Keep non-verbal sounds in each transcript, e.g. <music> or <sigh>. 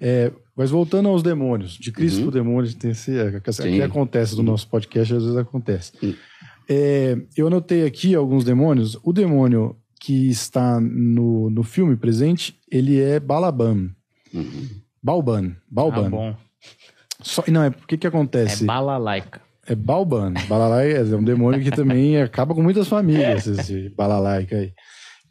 É, mas voltando aos demônios, de Cristo uhum. para o demônio, tem esse, é, que, que acontece no nosso podcast, às vezes acontece. É, eu anotei aqui alguns demônios. O demônio que está no, no filme presente, ele é Balaban. Uhum. Balban. Balban. Ah, bom. Só, não, é porque que acontece? É Balalaika. É Balban. Balalaika é um demônio que também <laughs> acaba com muitas famílias, esse <laughs> Balalaika aí.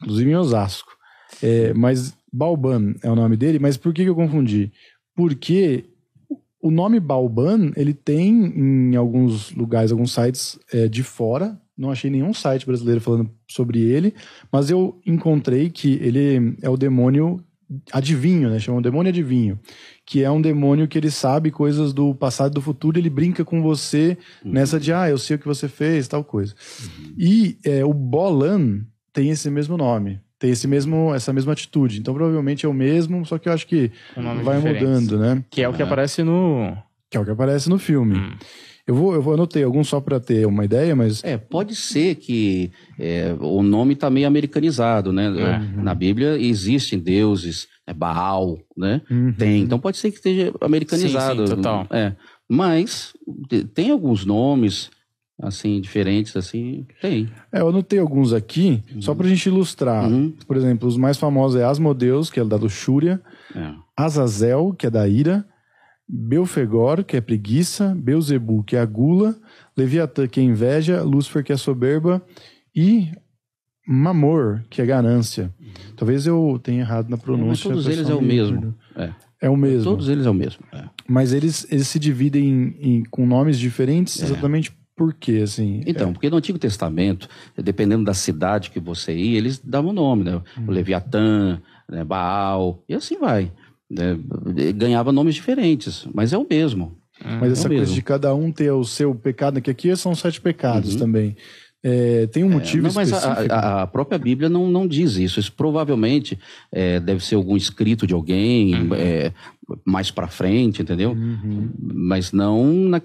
Inclusive em Osasco. É, mas Balban é o nome dele, mas por que, que eu confundi? Porque o nome Balban, ele tem em alguns lugares, alguns sites é, de fora. Não achei nenhum site brasileiro falando sobre ele, mas eu encontrei que ele é o demônio adivinho, né? Chamam demônio adivinho, que é um demônio que ele sabe coisas do passado e do futuro, ele brinca com você uhum. nessa de, ah, eu sei o que você fez, tal coisa. Uhum. E é, o Bolan tem esse mesmo nome tem esse mesmo, essa mesma atitude. Então, provavelmente é o mesmo, só que eu acho que vai mudando, né? Que é o que é. aparece no. Que é o que aparece no filme. Hum. Eu vou, eu vou anotei alguns só para ter uma ideia, mas. É, pode ser que é, o nome está meio americanizado, né? É. É. Na Bíblia existem deuses, é Baal, né? Uhum. Tem. Então pode ser que esteja americanizado. Sim, sim, total. É. Mas tem alguns nomes assim, diferentes, assim, tem. É, eu anotei alguns aqui, uhum. só pra gente ilustrar. Uhum. Por exemplo, os mais famosos é Asmodeus, que é da luxúria, é. Azazel, que é da ira, Belfegor, que é preguiça, Beuzebu, que é a gula, Leviatã, que é inveja, Lúcifer, que é soberba, e Mamor, que é ganância. Talvez eu tenha errado na pronúncia. É, todos eles é o mesmo. É. É o mesmo. Todos eles é o mesmo. É. Mas eles, eles se dividem em, em, com nomes diferentes é. exatamente por quê, assim? Então, é... porque no Antigo Testamento, dependendo da cidade que você ia, eles davam nome, né? Hum. O Leviatã, né? Baal, e assim vai. Né? Ganhava nomes diferentes, mas é o mesmo. É. É mas essa coisa de cada um ter o seu pecado, que aqui são sete pecados uhum. também. É, tem um é, motivo é, não, mas específico? A, a, própria Bíblia não, não diz isso. Isso provavelmente é, deve ser algum escrito de alguém uhum. é, mais para frente, entendeu? Uhum. Mas não na,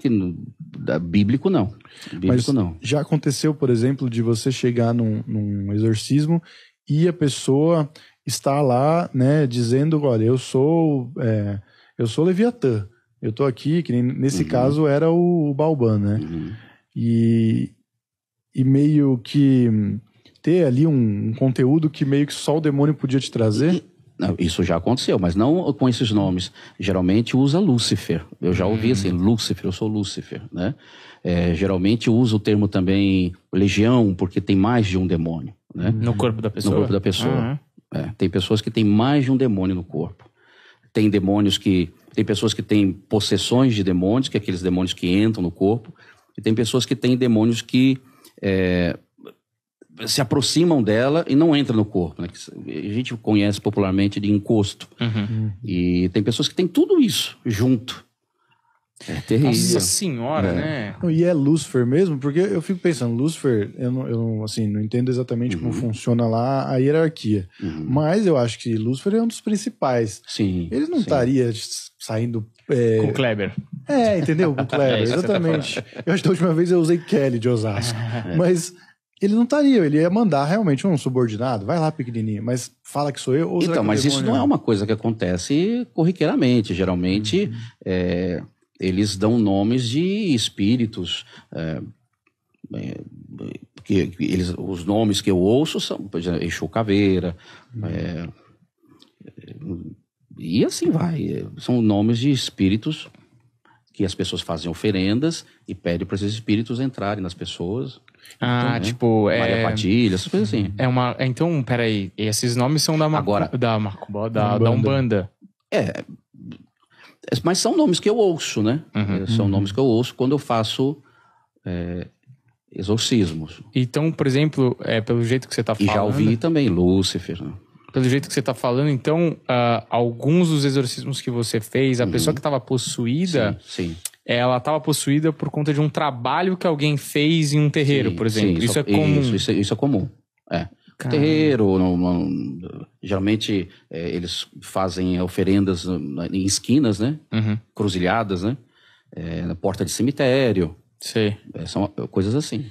Bíblico não. Bíblico Mas não. Já aconteceu, por exemplo, de você chegar num, num exorcismo e a pessoa está lá, né, dizendo, olha, eu sou, é, eu sou Leviatã, eu estou aqui, que nesse uhum. caso era o, o Balban, né? Uhum. E, e meio que ter ali um, um, conteúdo que meio que só o demônio podia te trazer? Isso já aconteceu, mas não com esses nomes. Geralmente usa Lúcifer. Eu já ouvi assim, hum. assim, Lúcifer, eu sou Lúcifer, né? É, geralmente usa o termo também legião, porque tem mais de um demônio, né? No corpo da pessoa? No corpo da pessoa. Uhum. É, tem pessoas que têm mais de um demônio no corpo. Tem demônios que... Tem pessoas que têm possessões de demônios, que é aqueles demônios que entram no corpo. E tem pessoas que têm demônios que... É, se aproximam dela e não entram no corpo. Né? A gente conhece popularmente de encosto. Uhum. E tem pessoas que têm tudo isso junto. É terrível. Nossa senhora, é. né? E é Lucifer mesmo? Porque eu fico pensando, Lucifer, eu não, eu não assim, não entendo exatamente uhum. como funciona lá a hierarquia. Uhum. Mas eu acho que Lucifer é um dos principais. Sim. Ele não estaria saindo... É... Com Kleber. É, entendeu? Com <laughs> é, Kleber, tá exatamente. Tá eu acho que a última vez eu usei Kelly de Osasco. <laughs> É. mas ele não estaria, tá ele ia mandar realmente um subordinado, vai lá pequenininho, mas fala que sou eu. Ou então, mas isso não é uma coisa que acontece corriqueiramente. Geralmente, uhum. é, eles dão nomes de espíritos. É, é que, eles, os nomes que eu ouço são, por exemplo, Exu Caveira, uhum. É, e assim vai. São nomes de espíritos que as pessoas fazem oferendas e pedem para esses espíritos entrarem nas pessoas. Ah, então, né? tipo. É- Maria é... Padilha, essas coisas assim. É uma. É, então, peraí. Esses nomes são da, Mar... Agora, da, da, Umbanda. da Umbanda. É, é. Mas são nomes que eu ouço, né? Uhum. São uhum. nomes que eu ouço quando eu faço é, exorcismos. Então, por exemplo, é, pelo jeito que você está falando. E já ouvi também Lúcifer. Né? pelo jeito que você está falando, então, uh, alguns dos exorcismos que você fez, a uhum. pessoa que estava possuída, sim, sim. ela estava possuída por conta de um trabalho que alguém fez em um terreiro, sim, por exemplo. Isso, é isso, é comum. Isso, isso, isso é comum. É. Terreiro, não, geralmente é, eles fazem é, oferendas em esquinas, né? Uhum. Cruzilhadas, né? É, na porta de cemitério. Sim. É, são coisas assim.